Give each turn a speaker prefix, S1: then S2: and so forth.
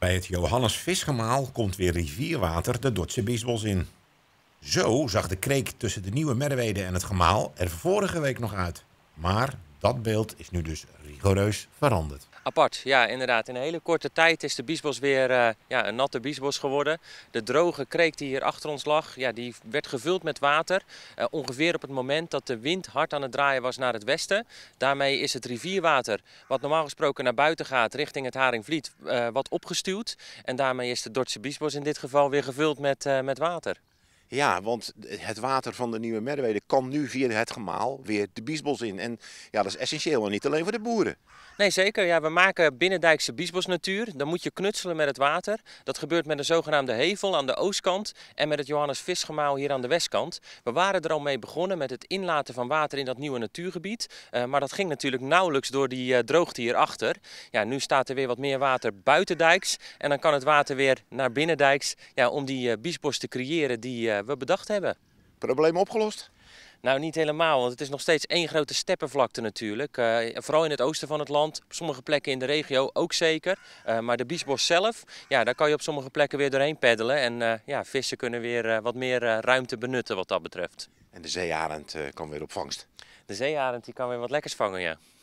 S1: Bij het Johannes Visgemaal komt weer rivierwater de Dordtse Biesbos in. Zo zag de kreek tussen de Nieuwe Merwede en het gemaal er vorige week nog uit. Maar dat beeld is nu dus rigoureus veranderd.
S2: Apart, ja inderdaad. In een hele korte tijd is de biesbos weer eh, ja, een natte biesbos geworden. De droge kreek die hier achter ons lag, ja, die werd gevuld met water. Eh, ongeveer op het moment dat de wind hard aan het draaien was naar het westen. Daarmee is het rivierwater, wat normaal gesproken naar buiten gaat richting het Haringvliet, eh, wat opgestuwd. En daarmee is de Dordtse biesbos in dit geval weer gevuld met, met water.
S1: Ja, want het water van de Nieuwe Merwede kan nu via het gemaal weer de biesbos in. En ja, dat is essentieel en niet alleen voor de boeren.
S2: Nee, zeker. Ja, we maken binnendijkse biesbosnatuur. Dan moet je knutselen met het water. Dat gebeurt met een zogenaamde hevel aan de oostkant en met het Johannes hier aan de westkant. We waren er al mee begonnen met het inlaten van water in dat nieuwe natuurgebied. Eh, maar dat ging natuurlijk nauwelijks door die uh, droogte hierachter. Ja, nu staat er weer wat meer water buitendijks. En dan kan het water weer naar binnendijks ja, om die uh, biesbos te creëren die eh, we bedacht hebben. Probleem opgelost? Nou, niet helemaal, want het is nog steeds één grote steppenvlakte natuurlijk. Eh, vooral in het oosten van het land, op sommige plekken in de regio ook zeker. Eh, maar de Biesbos zelf, ja, daar kan je op sommige plekken weer doorheen peddelen. En ja, vissen kunnen weer wat meer ruimte benutten wat dat betreft. En de zeearend kan weer op vangst? De zeearend die kan weer wat lekkers vangen, ja.